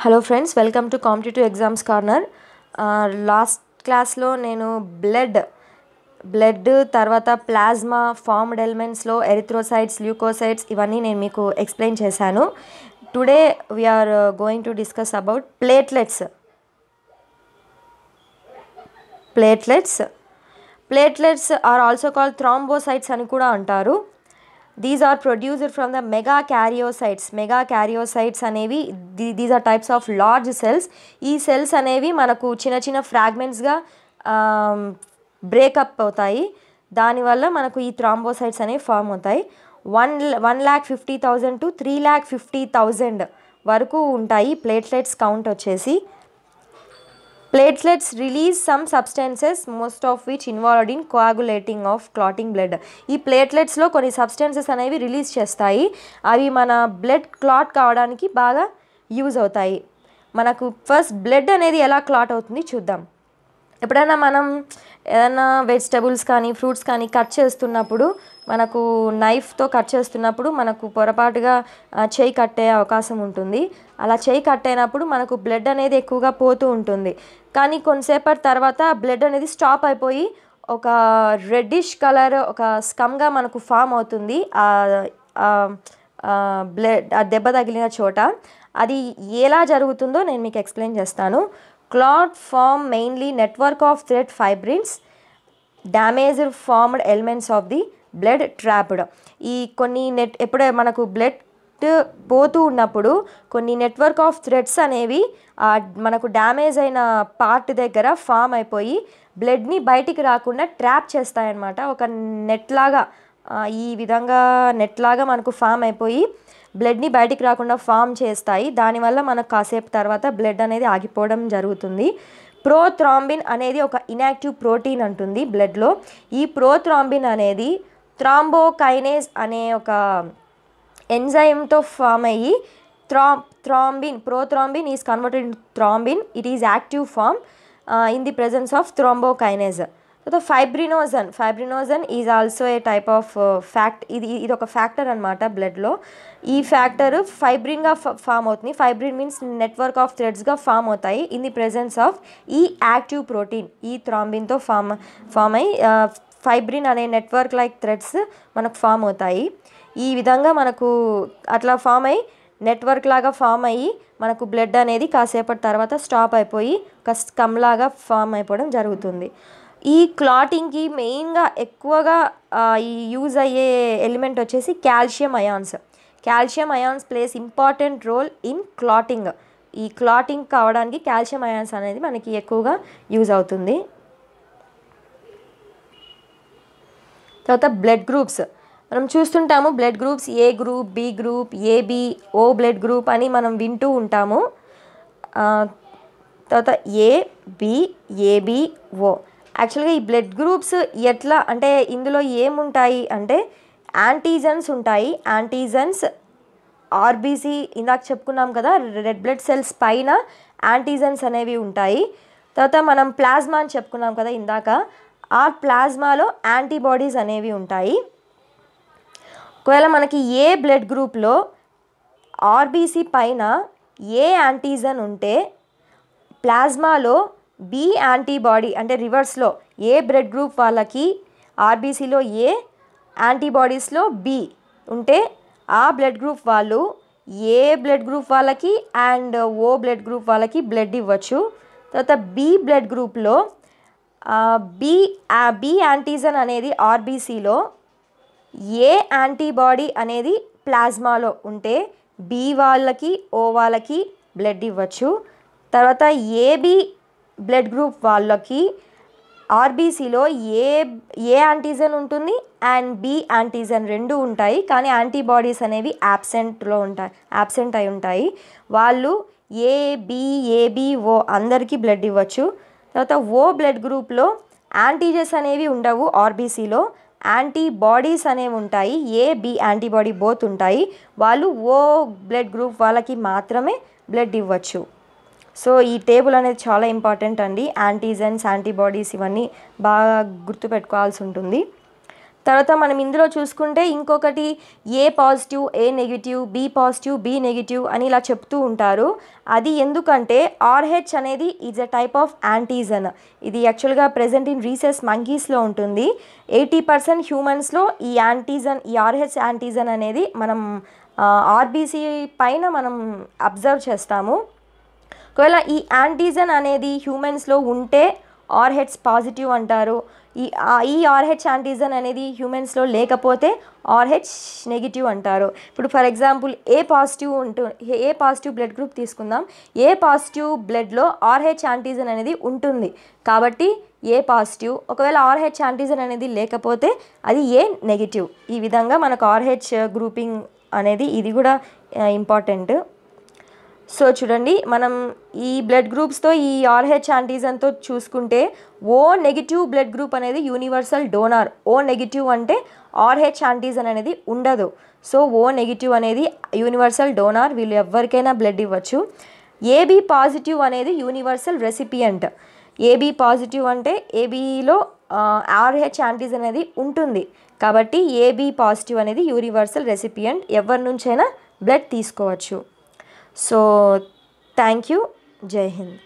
Hello friends welcome to competitive exams corner last క్లాస్లో నేను blood blood తర్వాత plasma formed ఎలిమెంట్స్లో ఎరిథ్రోసైడ్స్ ల్యూకోసైడ్స్ ఇవన్నీ నేను మీకు ఎక్స్ప్లెయిన్ చేశాను today we are going to discuss about platelets platelets platelets are also call thrombocytes అని కూడా అంటారు these are produced from the megakaryocytes megakaryocytes అనేవి these are types of large cells ఈ cells అనేవి మనకు చిన్న చిన్న ఫ్రాగ్మెంట్స్గా బ్రేకప్ అవుతాయి దానివల్ల మనకు ఈ థ్రాంబోసైట్స్ అనేవి ఫామ్ అవుతాయి one one lakh fifty thousand to three lakh fifty thousand వరకు ఉంటాయి ప్లేట్లెట్స్ కౌంట్ వచ్చేసి platelets release some substances most of which involved in coagulating of clotting blood ఈ ప్లేట్లెట్స్లో కొన్ని సబ్స్టెన్సెస్ అనేవి రిలీజ్ చేస్తాయి అవి మన బ్లడ్ క్లాట్ కావడానికి బాగా యూజ్ అవుతాయి మనకు ఫస్ట్ బ్లడ్ అనేది ఎలా క్లాట్ అవుతుంది చూద్దాం ఎప్పుడైనా మనం ఏదైనా వెజిటబుల్స్ కానీ ఫ్రూట్స్ కానీ కట్ చేస్తున్నప్పుడు మనకు నైఫ్తో కట్ చేస్తున్నప్పుడు మనకు పొరపాటుగా చేయి కట్టే అవకాశం ఉంటుంది అలా చేయి కట్ అయినప్పుడు మనకు బ్లడ్ అనేది ఎక్కువగా పోతూ ఉంటుంది కానీ కొంతసేపటి తర్వాత బ్లడ్ అనేది స్టాప్ అయిపోయి ఒక రెడ్డిష్ కలర్ ఒక స్కమ్గా మనకు ఫామ్ అవుతుంది బ్లడ్ ఆ దెబ్బ తగిలిన చోట అది ఎలా జరుగుతుందో నేను మీకు ఎక్స్ప్లెయిన్ చేస్తాను clot form mainly network of thread fibrins damage formed elements of the blood trapped ఈ కొన్ని నెట్ ఎప్పుడే మనకు బ్లడ్ నెట్ పోతూ ఉన్నప్పుడు కొన్ని నెట్వర్క్ ఆఫ్ థ్రెడ్స్ అనేవి మనకు డ్యామేజ్ అయిన పార్ట్ దగ్గర ఫామ్ అయిపోయి బ్లడ్ని బయటికి రాకుండా ట్రాప్ చేస్తాయన్నమాట ఒక నెట్ లాగా ఈ విధంగా నెట్ లాగా మనకు ఫామ్ అయిపోయి బ్లడ్ని బయటికి రాకుండా ఫామ్ చేస్తాయి దానివల్ల మనకు కాసేపు తర్వాత బ్లడ్ అనేది ఆగిపోవడం జరుగుతుంది ప్రోథ్రాంబిన్ అనేది ఒక ఇనాక్టివ్ ప్రోటీన్ అంటుంది బ్లడ్లో ఈ ప్రోథ్రాంబిన్ అనేది థ్రాంబోకైనేజ్ అనే ఒక ఎంజైమ్తో ఫామ్ అయ్యి thro thrombin prothrombin is converted in thrombin it is active form in the presence of thrombokinase తర్వాత fibrinogen fibrinogen is also a type of fact ఇది ఇది ఒక ఫ్యాక్టర్ అనమాట బ్లడ్లో ఈ ఫ్యాక్టర్ ఫైబ్రిన్గా ఫామ్ అవుతుంది ఫైబ్రిన్ మీన్స్ నెట్వర్క్ ఆఫ్ థ్రెడ్స్గా ఫామ్ అవుతాయి ఇన్ ది ప్రెజెన్స్ ఆఫ్ ఈ యాక్టివ్ ప్రోటీన్ ఈ థ్రాంబిన్తో ఫామ్ ఫామ్ అయ్యి ఫైబ్రిన్ అనే నెట్వర్క్ లైక్ థ్రెడ్స్ మనకు ఫామ్ అవుతాయి ఈ విధంగా మనకు అట్లా ఫామ్ అయ్యి నెట్వర్క్ లాగా ఫామ్ అయ్యి మనకు బ్లడ్ అనేది కాసేపటి తర్వాత స్టాప్ అయిపోయి ఒక కమ్లాగా ఫామ్ అయిపోవడం జరుగుతుంది ఈ క్లాటింగ్కి మెయిన్గా ఎక్కువగా ఈ యూజ్ అయ్యే ఎలిమెంట్ వచ్చేసి calcium ions calcium ions plays important role in clotting ఈ క్లాటింగ్ కావడానికి కాల్షియం అయాన్స్ అనేది మనకి ఎక్కువగా యూజ్ అవుతుంది తర్వాత బ్లడ్ గ్రూప్స్ మనం చూస్తుంటాము blood groups A group B group AB O blood group అని మనం వింటూ ఉంటాము తర్వాత ఏ బి ఏబి ఓ యాక్చువల్గా ఈ బ్లడ్ గ్రూప్స్ ఎట్లా అంటే ఇందులో ఏముంటాయి అంటే యాంటీజన్స్ ఉంటాయి యాంటీజన్స్ ఆర్బీసీ ఇందాక చెప్పుకున్నాం కదా రెడ్ బ్లడ్ సెల్స్ పైన యాంటీజన్స్ అనేవి ఉంటాయి తర్వాత మనం ప్లాజ్మా అని చెప్పుకున్నాం కదా ఇందాక ఆ ప్లాజ్మాలో యాంటీబాడీస్ అనేవి ఉంటాయి ఒకవేళ మనకి ఏ బ్లడ్ గ్రూప్లో ఆర్బీసీ పైన ఏ యాంటీజన్ ఉంటే ప్లాజ్మాలో బి యాంటీబాడీ అంటే రివర్స్లో ఏ బ్లడ్ గ్రూప్ వాళ్ళకి ఆర్బీసీలో ఏ యాంటీబాడీస్లో బి ఉంటే ఆ బ్లడ్ గ్రూప్ వాళ్ళు ఏ బ్లడ్ గ్రూప్ వాళ్ళకి అండ్ ఓ బ్లడ్ గ్రూప్ వాళ్ళకి బ్లడ్ ఇవ్వచ్చు తర్వాత బి బ్లడ్ గ్రూప్లో బి బి యాంటీజన్ అనేది ఆర్బీసీలో ఏ యాంటీబాడీ అనేది ప్లాస్మాలో ఉంటే బి వాళ్ళకి ఓ వాళ్ళకి బ్లడ్ ఇవ్వచ్చు తర్వాత ఏబి బ్లడ్ గ్రూప్ వాళ్ళకి ఆర్బీసీలో ఏ ఏ యాంటీజన్ ఉంటుంది అండ్ బి యాంటీజన్ రెండు ఉంటాయి కానీ యాంటీబాడీస్ అనేవి యాబ్సెంట్లో ఉంటాయి యాబ్సెంట్ అయి ఉంటాయి వాళ్ళు ఏబిఏబిఓ అందరికీ బ్లడ్ ఇవ్వచ్చు తర్వాత ఓ బ్లడ్ గ్రూప్లో యాంటీజెస్ అనేవి ఉండవు ఆర్బీసీలో యాంటీబాడీస్ అనేవి ఉంటాయి ఏ బి యాంటీబాడీ బోత్ ఉంటాయి వాళ్ళు ఓ బ్లడ్ గ్రూప్ వాళ్ళకి మాత్రమే బ్లడ్ ఇవ్వచ్చు సో ఈ టేబుల్ అనేది చాలా ఇంపార్టెంట్ అండి యాంటీజెన్స్ యాంటీబాడీస్ ఇవన్నీ బాగా గుర్తుపెట్టుకోవాల్సి ఉంటుంది తర్వాత మనం ఇందులో చూసుకుంటే ఇంకొకటి A positive A negative B positive B negative అని ఇలా చెప్తూ ఉంటారు అది ఎందుకంటే ఆర్హెచ్ అనేది is a type of antigen ఇది యాక్చువల్గా ప్రజెంట్ ఇన్ రీసెస్ మంకీస్లో ఉంటుంది ఎయిటీ పర్సెంట్ హ్యూమన్స్లో ఈ యాంటీజన్ ఈ ఆర్హెచ్ యాంటీజన్ అనేది మనం ఆర్బీసీ పైన మనం అబ్జర్వ్ చేస్తాము ఒకవేళ ఈ యాంటీజన్ అనేది హ్యూమన్స్లో ఉంటే ఆర్హెడ్స్ పాజిటివ్ అంటారు ఈ ఈ ఆర్హెచ్ యాంటీజన్ అనేది హ్యూమెన్స్లో లేకపోతే ఆర్హెచ్ నెగిటివ్ అంటారు ఇప్పుడు ఫర్ ఎగ్జాంపుల్ ఏ పాజిటివ్ ఉంటు ఏ పాజిటివ్ బ్లడ్ గ్రూప్ తీసుకుందాం ఏ పాజిటివ్ బ్లడ్లో ఆర్హెచ్ యాంటిజన్ అనేది ఉంటుంది కాబట్టి ఏ పాజిటివ్ ఒకవేళ ఆర్హెచ్ యాంటీజన్ అనేది లేకపోతే అది ఏ నెగిటివ్ ఈ విధంగా మనకు ఆర్హెచ్ గ్రూపింగ్ అనేది ఇది కూడా ఇంపార్టెంట్ సో చూడండి మనం ఈ బ్లడ్ గ్రూప్స్తో ఈ ఆర్హెచ్ యాంటీజన్తో చూసుకుంటే ఓ నెగిటివ్ బ్లడ్ గ్రూప్ అనేది యూనివర్సల్ డోనార్ ఓ నెగిటివ్ అంటే ఆర్హెచ్ యాంటీజన్ అనేది ఉండదు సో ఓ నెగిటివ్ అనేది యూనివర్సల్ డోనార్ వీళ్ళు ఎవరికైనా బ్లడ్ ఇవ్వచ్చు ఏబీ పాజిటివ్ అనేది యూనివర్సల్ రెసిపియంట్ ఏబీ పాజిటివ్ అంటే ఏబీలో ఆర్హెచ్ యాంటీజన్ అనేది ఉంటుంది కాబట్టి ఏబీ పాజిటివ్ అనేది యూనివర్సల్ రెసిపియంట్ ఎవరి నుంచైనా బ్లడ్ తీసుకోవచ్చు So thank you. Jai Hind.